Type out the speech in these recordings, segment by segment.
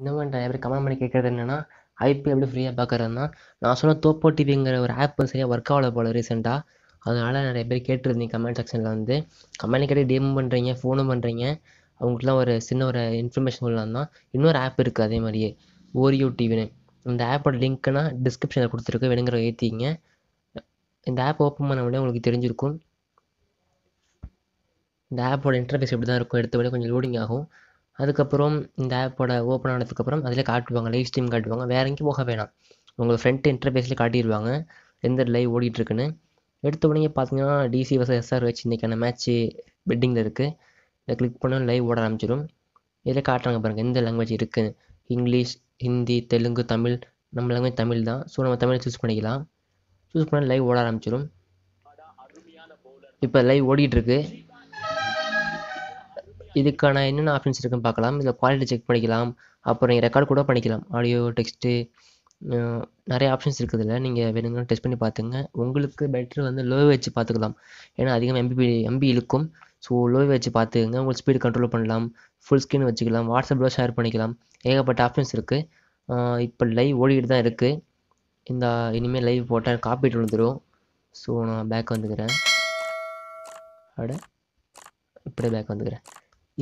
இன்னமும் நிறைய பேர் கமெண்ட் பண்ணி கேட்குறது என்னென்னா ஐபிஎல் எப்படி ஃப்ரீயாக பார்க்குறதுனா நான் சொன்ன தோப்போ டிவிங்கிற ஒரு ஆப் சரியாக ஒர்க் ஆகல போல் ரீசெண்டாக அதனால் நிறைய பேர் கேட்டுருந்தீங்க கமெண்ட் செக்ஷனில் வந்து கமெண்ட் கேட்டு டேமும் பண்ணுறீங்க ஃபோனும் பண்ணுறீங்க அவங்களுக்குலாம் ஒரு சின்ன ஒரு இன்ஃபர்மேஷன் கொள்ளலாம் தான் இன்னொரு ஆப் இருக்குது அதே மாதிரியே ஓரியோ டிவின்னு இந்த ஆப்போட லிங்க்னா டிஸ்கிரிப்ஷனில் கொடுத்துருக்கு வேணுங்கிற ஏற்றிங்க இந்த ஆப் ஓப்பன் பண்ண உடனே உங்களுக்கு தெரிஞ்சிருக்கும் இந்த ஆப்போட இன்டர்ஃபேஸ் எப்படி தான் இருக்கும் எடுத்த உடனே கொஞ்சம் லோடிங் ஆகும் அதுக்கப்புறம் இந்த ஆப்போட ஓப்பன் ஆனதுக்கப்புறம் அதிலே காட்டுவாங்க லைவ் ஸ்ட்ரீம் காட்டுவாங்க வேறு எங்கேயும் போக வேணாம் உங்கள் ஃப்ரெண்ட் இன்டர்ஃபேஸில் காட்டிடுவாங்க எந்த லைவ் ஓடிட்டுருக்குன்னு எடுத்த உடனே பார்த்தீங்கன்னா டிசி வச வச்சு இன்றைக்கான மேட்ச்சு பெட்டிங்கில் இருக்குது இதை கிளிக் பண்ணால் லைவ் ஓட ஆரம்பிச்சிடும் இதில் காட்டுறாங்க பாருங்கள் எந்த லாங்குவேஜ் இருக்குது இங்கிலீஷ் ஹிந்தி தெலுங்கு தமிழ் நம்ம லாங்குவேஜ் தமிழ் தான் ஸோ நம்ம தமிழை சூஸ் பண்ணிக்கலாம் சூஸ் பண்ணால் லைவ் ஓட ஆரம்பிச்சிடும் இப்போ லைவ் ஓடிட்டுருக்கு இதுக்கான என்னென்ன ஆப்ஷன்ஸ் இருக்குன்னு பார்க்கலாம் இதில் குவாலிட்டி செக் பண்ணிக்கலாம் அப்புறம் நீங்கள் ரெக்கார்ட் கூட பண்ணிக்கலாம் ஆடியோ டெக்ஸ்ட்டு நிறைய ஆப்ஷன்ஸ் இருக்குது இல்லை நீங்கள் வேணுங்கன்னு டெஸ்ட் பண்ணி பார்த்துங்க உங்களுக்கு பெட்டர் வந்து லோ வச்சு பார்த்துக்கலாம் ஏன்னா அதிகமாக எம்பி எம்பி இழுக்கும் ஸோ லோ வச்சு பார்த்துக்கங்க உங்களுக்கு ஸ்பீடு கண்ட்ரோல் பண்ணலாம் ஃபுல் ஸ்க்ரீன் வச்சுக்கலாம் வாட்ஸ்அப்பில் ஷேர் பண்ணிக்கலாம் ஏகப்பட்ட ஆப்ஷன்ஸ் இருக்குது இப்போ லைவ் ஓடிக்கிட்டு தான் இருக்குது இந்த இனிமேல் லைவ் போட்டால் காப்பீட்டு விழுந்துடும் ஸோ நான் பேக் வந்துக்கிறேன் அட இப்படியே பேக் வந்துக்கிறேன்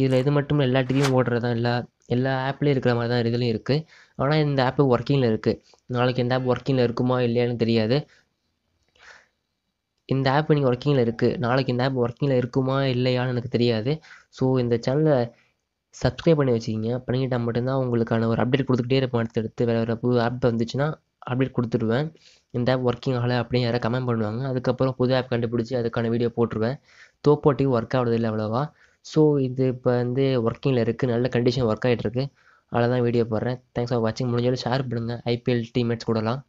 இதில் இது மட்டும் எல்லா டிவியும் ஓடுறதா இல்லை எல்லா ஆப்லேயும் இருக்கிற மாதிரி தான் இதுலேயும் இருக்குது ஆனால் இந்த ஆப்பு ஒர்க்கிங்கில் இருக்குது நாளைக்கு இந்த ஆப் ஒர்க்கிங்கில் இருக்குமா இல்லையானு தெரியாது இந்த ஆப் நீங்கள் ஒர்க்கிங்கில் இருக்குது நாளைக்கு இந்த ஆப் ஒர்க்கிங்கில் இருக்குமா இல்லையான்னு எனக்கு தெரியாது ஸோ இந்த சேனலை சப்ஸ்கிரைப் பண்ணி வச்சுக்கிங்க பண்ணிக்கிட்டால் மட்டும்தான் உங்களுக்கான ஒரு அப்டேட் கொடுத்துக்கிட்டே இருப்பேன் அடுத்தடுத்து வேறு வேறு புது ஆப் வந்துச்சுன்னா அப்டேட் கொடுத்துடுவேன் இந்த ஆப் ஒர்க்கிங் ஆகலை அப்படின்னு யாராவது கமெண்ட் பண்ணுவாங்க அதுக்கப்புறம் புது ஆப் கண்டுபிடிச்சி அதுக்கான வீடியோ போட்டுருவேன் தோப்போட்டி ஒர்க் ஆகிறது இல்லை அவ்வளோவா ஸோ இது இப்போ வந்து ஒர்க்கிங்கில் இருக்குது நல்ல கண்டிஷன் ஒர்க் ஆகிட்ருக்கு அதில் தான் வீடியோ போடுறேன் தேங்க்ஸ் ஃபார் வாட்சிங் முடிஞ்சளவு ஷேர் பண்ணுங்கள் ஐபிஎல் டீம்மேட்ஸ் கூடலாம்